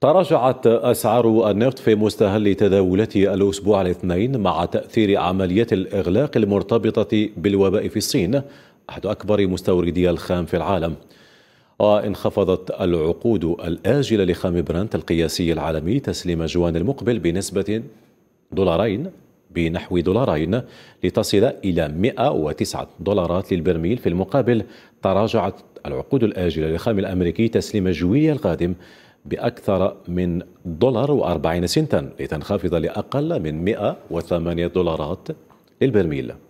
تراجعت أسعار النفط في مستهل تداولته الأسبوع الاثنين مع تأثير عمليات الإغلاق المرتبطة بالوباء في الصين أحد أكبر مستوردي الخام في العالم وانخفضت العقود الآجلة لخام برنت القياسي العالمي تسليم جوان المقبل بنسبة دولارين بنحو دولارين لتصل إلى 109 دولارات للبرميل في المقابل تراجعت العقود الآجلة لخام الأمريكي تسليم جويليا القادم بأكثر من دولار وأربعين سنتا لتنخفض لأقل من 108 دولارات للبرميل